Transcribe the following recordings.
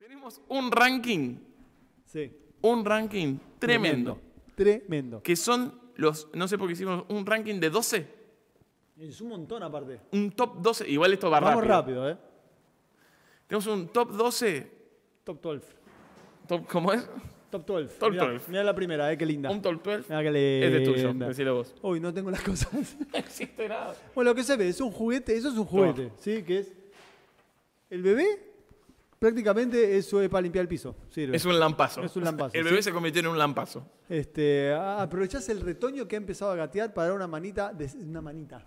Tenemos un ranking. Sí. Un ranking tremendo. Tremendo. Que son los, no sé por qué hicimos un ranking de 12. Es un montón aparte. Un top 12. Igual esto va Vamos rápido. ¿eh? Tenemos un top 12. Top 12. Top, ¿Cómo es? Top 12. Top 12. Mira la primera, eh, qué linda. Un top 12. Mira que le... Es de tuyo, decílo vos. Uy, no tengo las cosas. no existe nada. Bueno, lo que se ve es un juguete, eso es un juguete, ¿sí? Que es el bebé Prácticamente eso es para limpiar el piso. Es un lampazo. el bebé se convirtió en un lampazo. Este, aprovechás el retoño que ha empezado a gatear para dar una manita, de, una manita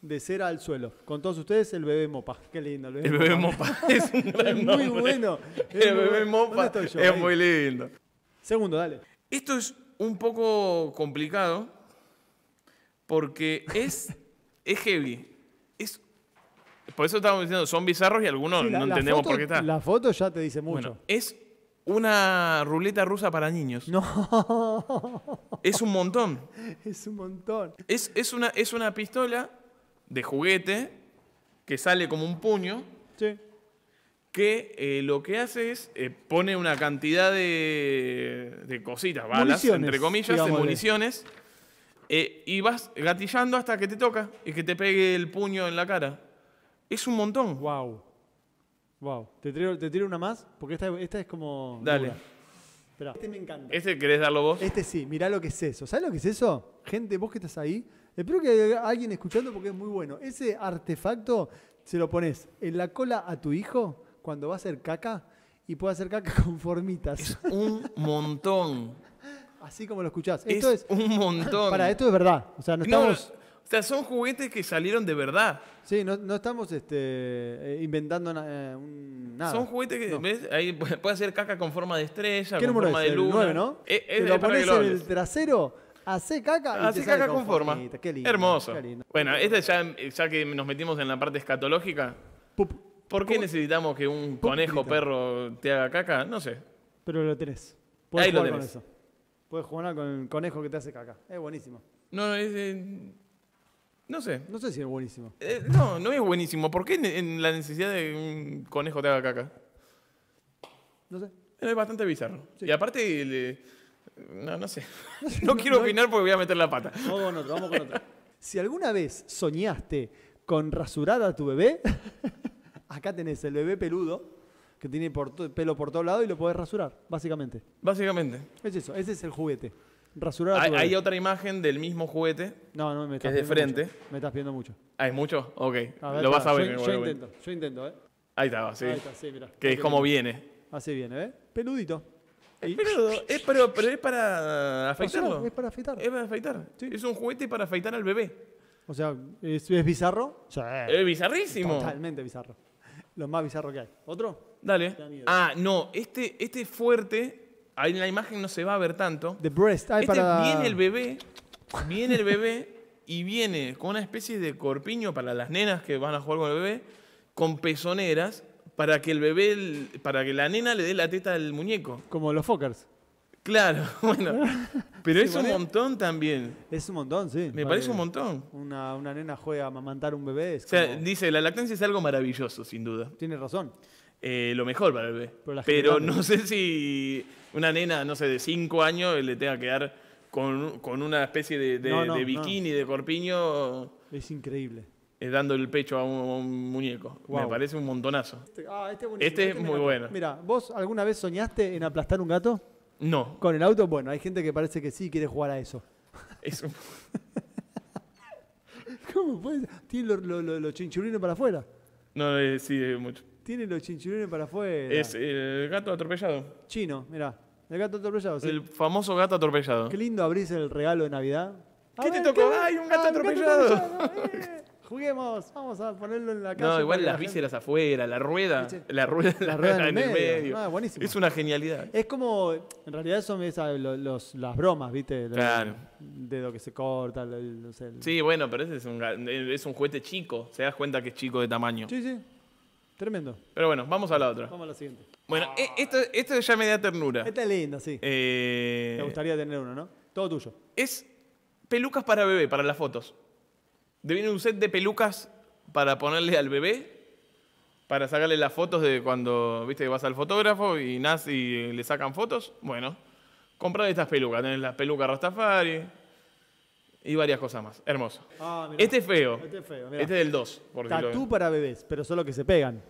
de cera al suelo. Con todos ustedes, el bebé Mopa. Qué lindo. El bebé, el Mopa. es Muy bueno. El, bebé Mopa es muy lindo. Segundo, dale. Esto es un poco complicado porque es, es heavy. Es por eso estamos diciendo, son bizarros y algunos no entendemos por qué tal. La foto ya te dice mucho. Bueno, es una ruleta rusa para niños. No. Es un montón. Es un montón. Es, una, es una pistola de juguete que sale como un puño. Sí. Que eh, lo que hace es eh, pone una cantidad de, cositas, balas, entre comillas, de municiones. Eh, y vas gatillando hasta que te toca y que te pegue el puño en la cara. Es un montón. Wow. Wow. ¿Te tiro, una más? Porque esta, es como. Dale. Este me encanta. ¿Este querés darlo vos? Este sí, mirá lo que es eso. ¿Sabes lo que es eso? Gente, vos que estás ahí, espero que haya alguien escuchando porque es muy bueno. Ese artefacto se lo pones en la cola a tu hijo cuando va a hacer caca y puede hacer caca con formitas. Es un montón. Así como lo escuchás. Esto es, un montón. Para, esto es verdad. O sea, no estamos. O sea, son juguetes que salieron de verdad. Sí, no, estamos este, eh, inventando eh, nada. Son juguetes que, ¿ves? Ahí puede hacer caca con forma de estrella, con forma de luna. Eh, el ¿no? Es, lo pones en el trasero, hace caca hace caca con forma. Qué Hermoso. Bueno, este ya, ya que nos metimos en la parte escatológica. ¿Por qué necesitamos que un conejo perro te haga caca? No sé. Pero lo tenés. Ahí lo tenés. Puedes jugar con el conejo que te hace caca. Es buenísimo. No, es, no sé. No sé si es buenísimo. Eh, no, no es buenísimo. ¿Por qué en, la necesidad de un conejo te haga caca? No sé. Eh, es bastante bizarro. Y aparte, no, sé. No quiero opinar porque voy a meter la pata. Vamos con otro, vamos con otro. Si alguna vez soñaste con rasurar a tu bebé, acá tenés el bebé peludo que tiene pelo por todo lado y lo podés rasurar, básicamente. Básicamente. Es eso, ese es el juguete hay, otra imagen del mismo juguete. No, no, me estás que es de frente. mucho. Me estás viendo mucho. Ah, ¿es mucho? Ok. Lo vas a ver. Yo, intento, yo intento, ¿eh? Ahí está, sí. Ahí está, sí, mira. Que es como viene. Así viene, ¿eh? Peludito. Peludo. Pero es, para afeitarlo. Es para afeitar. Es para afeitar. Sí. Es un juguete para afeitar al bebé. O sea, ¿es, es bizarro? Sí. Es bizarrísimo. Totalmente bizarro. Lo más bizarro que hay. ¿Otro? Dale. Ah, no. Este, este es fuerte en la imagen no se va a ver tanto. The breast. Este viene el bebé, viene el bebé y viene con una especie de corpiño para las nenas que van a jugar con el bebé, con pezoneras para que el bebé, para que la nena le dé la teta al muñeco. Como los Fockers. Claro, bueno. Pero es un montón también. Es un montón, sí. Me parece un montón. Una, nena juega a amamantar un bebé. o sea, dice, la lactancia es algo maravilloso, sin duda. Tiene razón. Eh, lo mejor para el bebé. Pero no sé si una nena, no sé, de cinco años le tenga que dar con, una especie de, bikini, de corpiño. Es increíble. es eh, dando el pecho a un, muñeco. Me parece un montonazo. Este, ah, este es, este este muy bueno. Mira, ¿vos alguna vez soñaste en aplastar un gato? No. ¿Con el auto? Bueno, hay gente que parece que sí quiere jugar a eso. Eso. ¿Cómo puede? Tiene los lo, para afuera. No, eh, sí, mucho. Tiene los chinchilones para afuera. Es el gato atropellado. Chino, mirá. El gato atropellado. El famoso gato atropellado. Qué lindo abrís el regalo de Navidad. ¿Qué te tocó? ¡Ay, un gato ah, atropellado! Eh, juguemos, vamos a ponerlo en la calle. No, igual las vísceras afuera, la rueda, la rueda, La rueda en el medio. Ah, es una genialidad. Es como, en realidad son los, las bromas, ¿viste? Claro. dedo que se corta, no sé, Sí, bueno, pero ese es un, es un juguete chico. Se das cuenta que es chico de tamaño. Sí, sí. Tremendo. Pero bueno, vamos a la otra. Vamos a la siguiente. Bueno, e, esto, esto ya me da ternura. Esta es linda, sí. Eh, gustaría tener uno, ¿no? Todo tuyo. Es pelucas para bebé, para las fotos. Deviene un set de pelucas para ponerle al bebé, para sacarle las fotos de cuando, viste, vas al fotógrafo y nace y le sacan fotos. Bueno, de estas pelucas. Tenés las pelucas Rastafari y varias cosas más. Hermoso. Ah, este es feo. Este es feo, Este es del 2, por Tatú para bebés, pero solo que se pegan.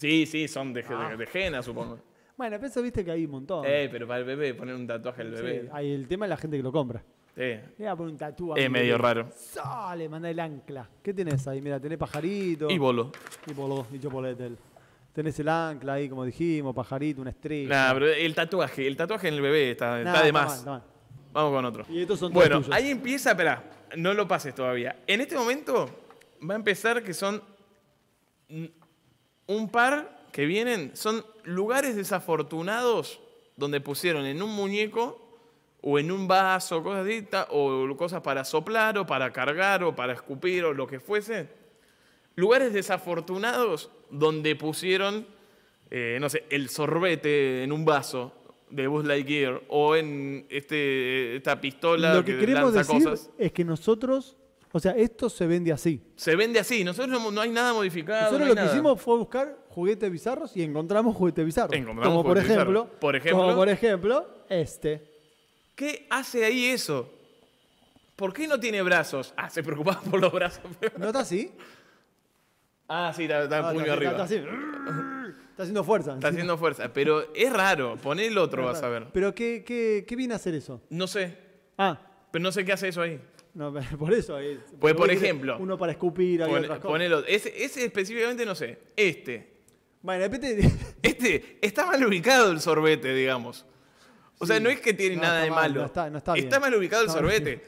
Sí, sí, son de, ah. supongo. Bueno, pero viste que hay un montón. Eh, pero para el bebé, poner un tatuaje al bebé. Sí, el tema es la gente que lo compra. Sí. Mira, poner un tatuaje. Es medio raro. Sale, manda el ancla. ¿Qué tenés ahí? Mira, tenés pajarito. Y bolo. Y bolo, y Letel. Tenés el ancla ahí, como dijimos, pajarito, una estrella. Nah, pero el tatuaje, el tatuaje en el bebé está, está de más. Vamos con otro. Y estos son bueno, ahí empieza, espera, no lo pases todavía. En este momento va a empezar que son un par que vienen, son lugares desafortunados donde pusieron en un muñeco o en un vaso, cosas así, o cosas para soplar o para cargar o para escupir o lo que fuese. Lugares desafortunados donde pusieron, eh, no sé, el sorbete en un vaso de Buzz Lightyear o en este, esta pistola lo que, queremos decir es que nosotros o sea, esto se vende así. Se vende así. Nosotros no, hay nada modificado. Nosotros lo que hicimos fue buscar juguetes bizarros y encontramos juguetes bizarros. como por ejemplo, como por ejemplo este. ¿Qué hace ahí eso? ¿Por qué no tiene brazos? Ah, se preocupaba por los brazos. ¿No está así? Ah, sí, está, está ah, puño arriba. Está, así. está, haciendo fuerza. Está haciendo fuerza, pero es raro. Pon el otro, vas a ver. ¿Pero qué, qué, qué viene a hacer eso? No sé. Ah. Pero no sé qué hace eso ahí. por eso es. Pues por ejemplo. Uno para escupir, pon, ese, específicamente no sé. Este. Bueno, este. este está mal ubicado el sorbete, digamos. O sea, no es que tiene nada de malo. está, está, bien. está, mal ubicado el sorbete.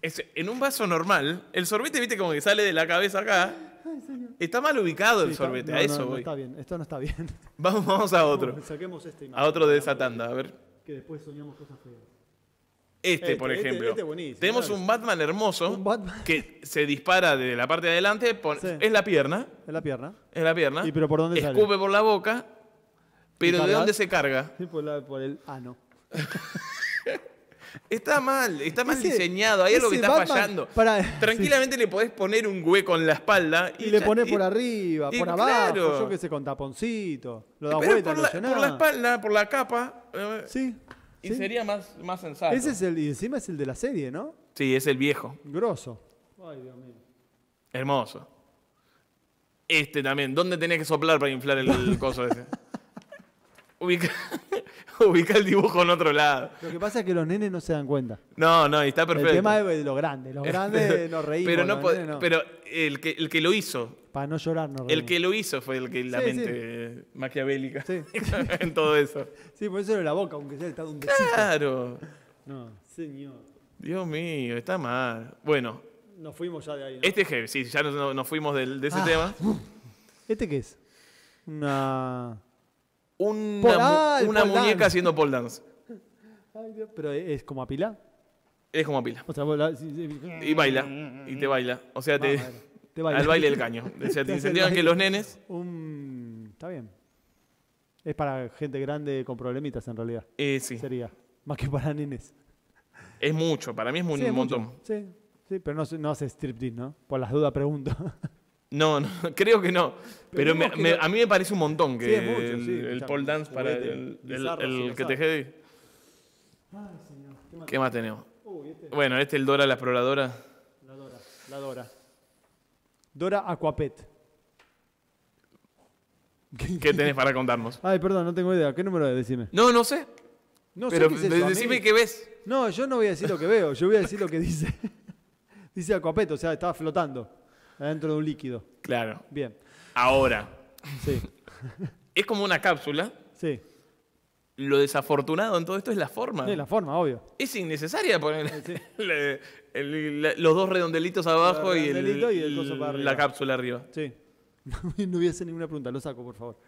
en un vaso normal, el sorbete, viste, como que sale de la cabeza acá. está mal ubicado el sorbete, a eso voy. esto no está bien. Vamos, vamos a otro. Este a otro de esa tanda, a ver. Que después soñamos cosas feas. Este, este, por este ejemplo. Tenemos un Batman hermoso que se dispara de la parte de adelante. Es la pierna. Es la pierna. Es la pierna. ¿Y pero por dónde Escupe por la boca. Pero ¿de dónde se carga? por, el ano. está mal, está mal diseñado. Ahí es lo que está fallando. Tranquilamente le podés poner un hueco en la espalda. Y, le pones por arriba, por abajo. Yo qué sé, con taponcito. Lo da por, la, por la espalda, por la capa. Eh, sí. Y sería más, sensato. Ese es el, y encima es el de la serie, ¿no? Sí, es el viejo. Grosso. Ay, Dios mío. Hermoso. Este también. ¿Dónde tenés que soplar para inflar el, coso ese? Ubica. ubica el dibujo en otro lado. Lo que pasa es que los nenes no se dan cuenta. No, no, y está perfecto. El tema es de los grandes. Los grandes nos reímos. Pero, no, pero el, que, el que lo hizo. Para no llorar, no reímos. El que lo hizo fue el que la mente maquiavélica. Sí. en todo eso. Sí, por eso era la boca, aunque sea estado un besito. Claro. No, señor. Dios mío, está mal. Bueno. Nos fuimos ya de ahí. Este jefe, sí, ya nos, nos fuimos del, de ese ah. tema. ¿Este qué es? Una una, muñeca haciendo pole dance. Pero es como a pila. Es como a pila. Y baila, y te baila. O sea, te, baila. al baile el caño. O sea, te incentivan que los nenes... Está bien. Es para gente grande con problemitas en realidad. Eh, sí, Sería. Más que para nenes. es mucho, para mí es un montón. Sí, sí, pero no, no hace striptease, ¿no? Por las dudas pregunto. No, no, creo que no. Pero, a mí me parece un montón que es el, pole dance para el, el que te ¿Qué más tenemos? Este. Bueno, este es el Dora la exploradora. La Dora, la Dora. Dora Aquapet. ¿Qué tenés para contarnos? Ay, perdón, no tengo idea. ¿Qué número es? Decime. No, no sé. No sé qué decime qué ves. No, yo no voy a decir lo que veo, yo voy a decir lo que dice. dice Aquapet, o sea, estaba flotando. Adentro de un líquido. Claro. Bien. Ahora. Sí. es como una cápsula. Sí. Lo desafortunado en todo esto es la forma. Sí, la forma, obvio. Es innecesaria poner los dos redondelitos abajo y, y coso para la cápsula arriba. Sí. No hubiese ninguna pregunta, lo saco, por favor.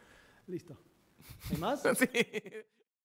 Listo. ¿Hay más? Sí.